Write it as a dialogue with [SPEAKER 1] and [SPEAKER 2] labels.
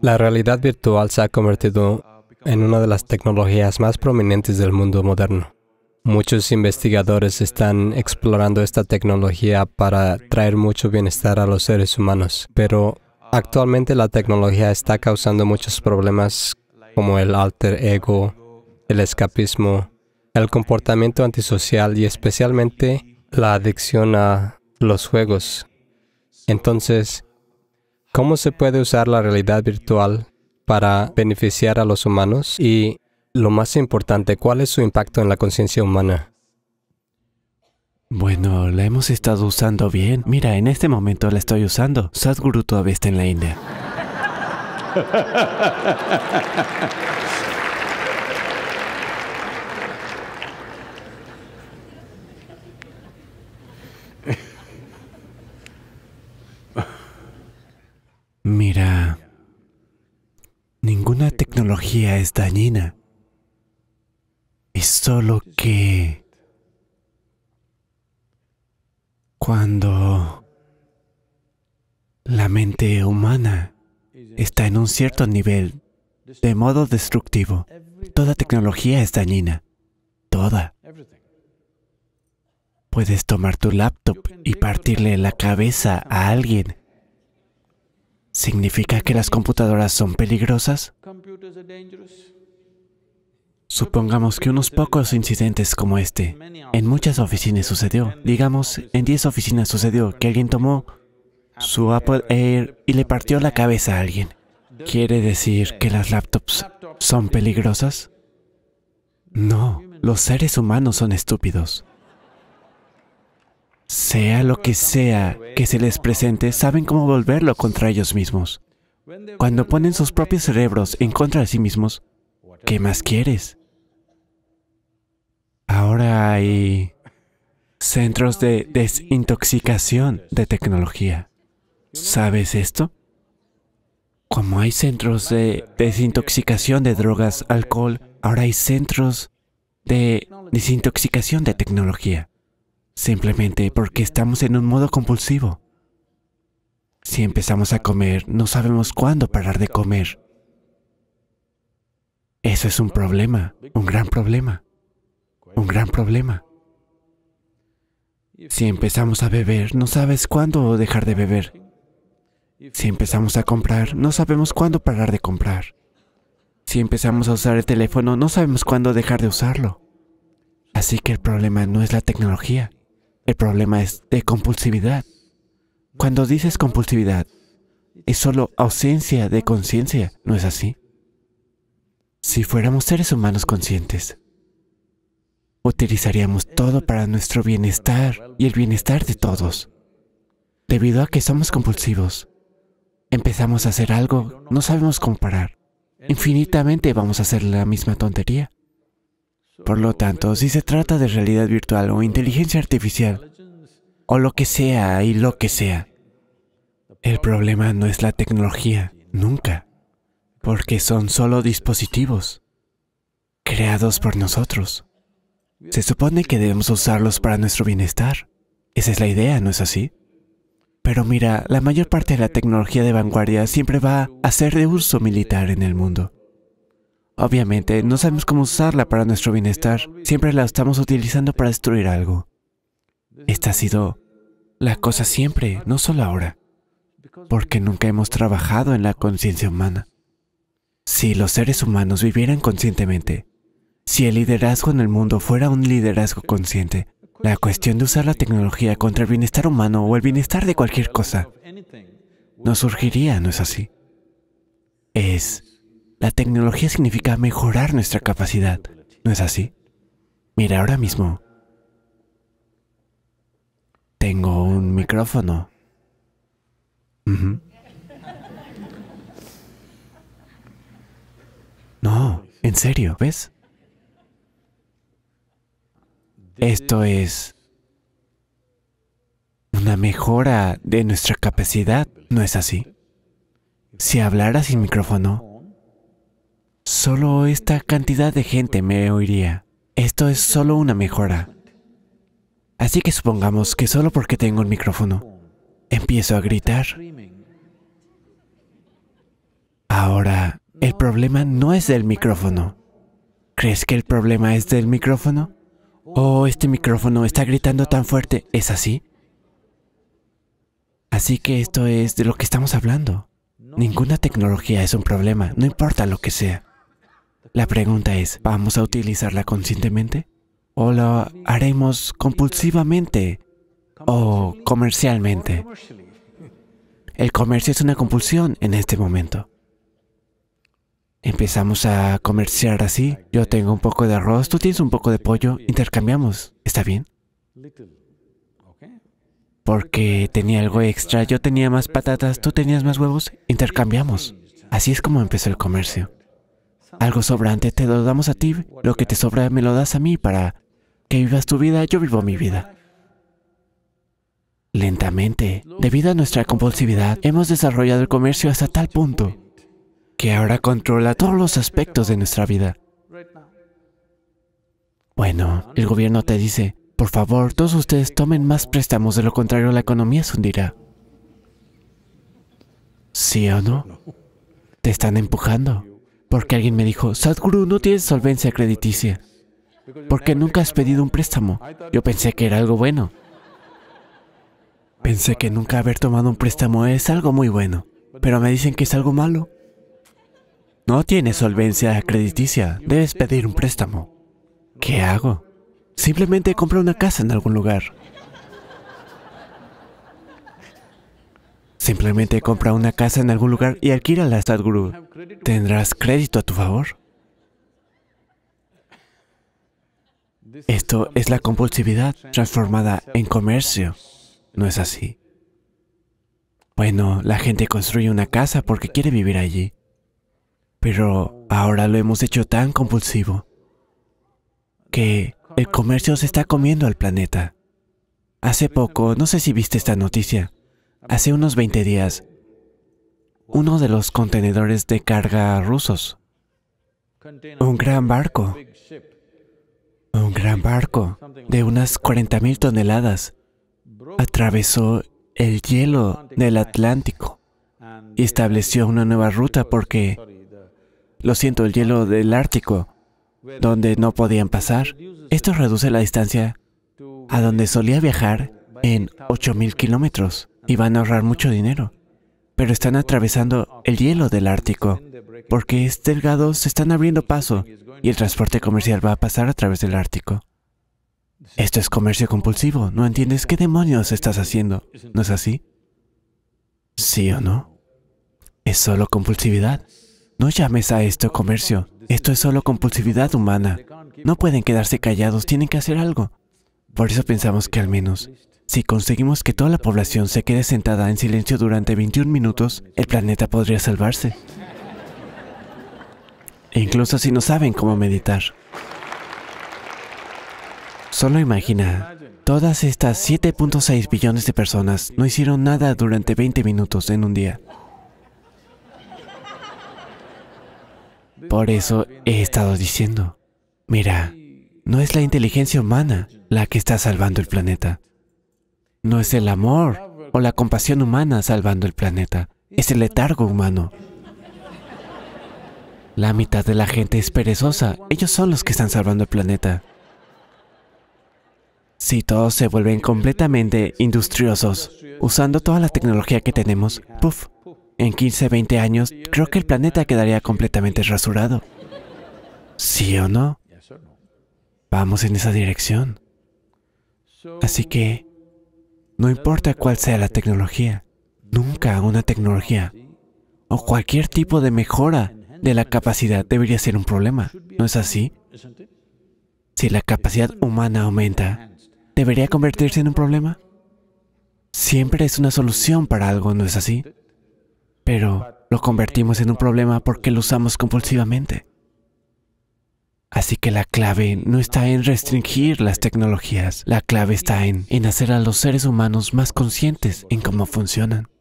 [SPEAKER 1] La realidad virtual se ha convertido en una de las tecnologías más prominentes del mundo moderno. Muchos investigadores están explorando esta tecnología para traer mucho bienestar a los seres humanos, pero actualmente la tecnología está causando muchos problemas como el alter ego, el escapismo, el comportamiento antisocial y especialmente la adicción a los juegos. Entonces, ¿Cómo se puede usar la realidad virtual para beneficiar a los humanos? Y lo más importante, ¿cuál es su impacto en la conciencia humana? Bueno, la hemos estado usando bien. Mira, en este momento la estoy usando. Sadhguru todavía está en la India. Mira, ninguna tecnología es dañina. Es solo que cuando la mente humana está en un cierto nivel de modo destructivo, toda tecnología es dañina. Toda. Puedes tomar tu laptop y partirle la cabeza a alguien ¿Significa que las computadoras son peligrosas? Supongamos que unos pocos incidentes como este en muchas oficinas sucedió. Digamos, en 10 oficinas sucedió que alguien tomó su Apple Air y le partió la cabeza a alguien. ¿Quiere decir que las laptops son peligrosas? No, los seres humanos son estúpidos. Sea lo que sea que se les presente, saben cómo volverlo contra ellos mismos. Cuando ponen sus propios cerebros en contra de sí mismos, ¿qué más quieres? Ahora hay centros de desintoxicación de tecnología. ¿Sabes esto? Como hay centros de desintoxicación de drogas, alcohol, ahora hay centros de desintoxicación de tecnología simplemente porque estamos en un modo compulsivo. Si empezamos a comer, no sabemos cuándo parar de comer. Eso es un problema, un gran problema, un gran problema. Si empezamos a beber, no sabes cuándo dejar de beber. Si empezamos a comprar, no sabemos cuándo parar de comprar. Si empezamos a usar el teléfono, no sabemos cuándo dejar de usarlo. Así que el problema no es la tecnología, el problema es de compulsividad. Cuando dices compulsividad, es solo ausencia de conciencia, ¿no es así? Si fuéramos seres humanos conscientes, utilizaríamos todo para nuestro bienestar y el bienestar de todos. Debido a que somos compulsivos, empezamos a hacer algo, no sabemos comparar. Infinitamente vamos a hacer la misma tontería. Por lo tanto, si se trata de realidad virtual o inteligencia artificial, o lo que sea y lo que sea, el problema no es la tecnología, nunca, porque son solo dispositivos creados por nosotros. Se supone que debemos usarlos para nuestro bienestar. Esa es la idea, ¿no es así? Pero mira, la mayor parte de la tecnología de vanguardia siempre va a ser de uso militar en el mundo. Obviamente, no sabemos cómo usarla para nuestro bienestar. Siempre la estamos utilizando para destruir algo. Esta ha sido la cosa siempre, no solo ahora. Porque nunca hemos trabajado en la conciencia humana. Si los seres humanos vivieran conscientemente, si el liderazgo en el mundo fuera un liderazgo consciente, la cuestión de usar la tecnología contra el bienestar humano o el bienestar de cualquier cosa no surgiría, ¿no es así? Es la tecnología significa mejorar nuestra capacidad, ¿no es así? Mira, ahora mismo tengo un micrófono. No, en serio, ¿ves? Esto es una mejora de nuestra capacidad, ¿no es así? Si hablara sin micrófono, Solo esta cantidad de gente me oiría. Esto es solo una mejora. Así que supongamos que solo porque tengo un micrófono, empiezo a gritar. Ahora, el problema no es del micrófono. ¿Crees que el problema es del micrófono? Oh, este micrófono está gritando tan fuerte, ¿es así? Así que esto es de lo que estamos hablando. Ninguna tecnología es un problema, no importa lo que sea. La pregunta es, ¿vamos a utilizarla conscientemente? ¿O la haremos compulsivamente? ¿O comercialmente? El comercio es una compulsión en este momento. Empezamos a comerciar así. Yo tengo un poco de arroz, tú tienes un poco de pollo, intercambiamos. ¿Está bien? Porque tenía algo extra, yo tenía más patatas, tú tenías más huevos, intercambiamos. Así es como empezó el comercio algo sobrante te lo damos a ti, lo que te sobra me lo das a mí para que vivas tu vida, yo vivo mi vida. Lentamente, debido a nuestra compulsividad, hemos desarrollado el comercio hasta tal punto que ahora controla todos los aspectos de nuestra vida. Bueno, el gobierno te dice, por favor, todos ustedes tomen más préstamos, de lo contrario la economía se hundirá. ¿Sí o no? Te están empujando. Porque alguien me dijo, Sadhguru, no tienes solvencia crediticia. Porque nunca has pedido un préstamo. Yo pensé que era algo bueno. Pensé que nunca haber tomado un préstamo es algo muy bueno. Pero me dicen que es algo malo. No tienes solvencia crediticia. Debes pedir un préstamo. ¿Qué hago? Simplemente compro una casa en algún lugar. Simplemente compra una casa en algún lugar y alquila la Sadhguru. Tendrás crédito a tu favor. Esto es la compulsividad transformada en comercio. ¿No es así? Bueno, la gente construye una casa porque quiere vivir allí. Pero ahora lo hemos hecho tan compulsivo que el comercio se está comiendo al planeta. Hace poco, no sé si viste esta noticia, Hace unos 20 días, uno de los contenedores de carga rusos, un gran barco, un gran barco de unas 40.000 toneladas, atravesó el hielo del Atlántico y estableció una nueva ruta porque, lo siento, el hielo del Ártico, donde no podían pasar. Esto reduce la distancia a donde solía viajar en 8.000 kilómetros y van a ahorrar mucho dinero. Pero están atravesando el hielo del Ártico, porque es delgado, se están abriendo paso y el transporte comercial va a pasar a través del Ártico. Esto es comercio compulsivo, ¿no entiendes qué demonios estás haciendo? ¿No es así? ¿Sí o no? Es solo compulsividad. No llames a esto comercio. Esto es solo compulsividad humana. No pueden quedarse callados, tienen que hacer algo. Por eso pensamos que al menos si conseguimos que toda la población se quede sentada en silencio durante 21 minutos, el planeta podría salvarse. E incluso si no saben cómo meditar. Solo imagina, todas estas 7.6 billones de personas no hicieron nada durante 20 minutos en un día. Por eso he estado diciendo, mira, no es la inteligencia humana la que está salvando el planeta. No es el amor o la compasión humana salvando el planeta, es el letargo humano. La mitad de la gente es perezosa, ellos son los que están salvando el planeta. Si todos se vuelven completamente industriosos, usando toda la tecnología que tenemos, ¡puf! en 15, 20 años, creo que el planeta quedaría completamente rasurado. ¿Sí o no? Vamos en esa dirección. Así que, no importa cuál sea la tecnología, nunca una tecnología o cualquier tipo de mejora de la capacidad debería ser un problema, ¿no es así? Si la capacidad humana aumenta, ¿debería convertirse en un problema? Siempre es una solución para algo, ¿no es así? Pero lo convertimos en un problema porque lo usamos compulsivamente. Así que la clave no está en restringir las tecnologías, la clave está en, en hacer a los seres humanos más conscientes en cómo funcionan.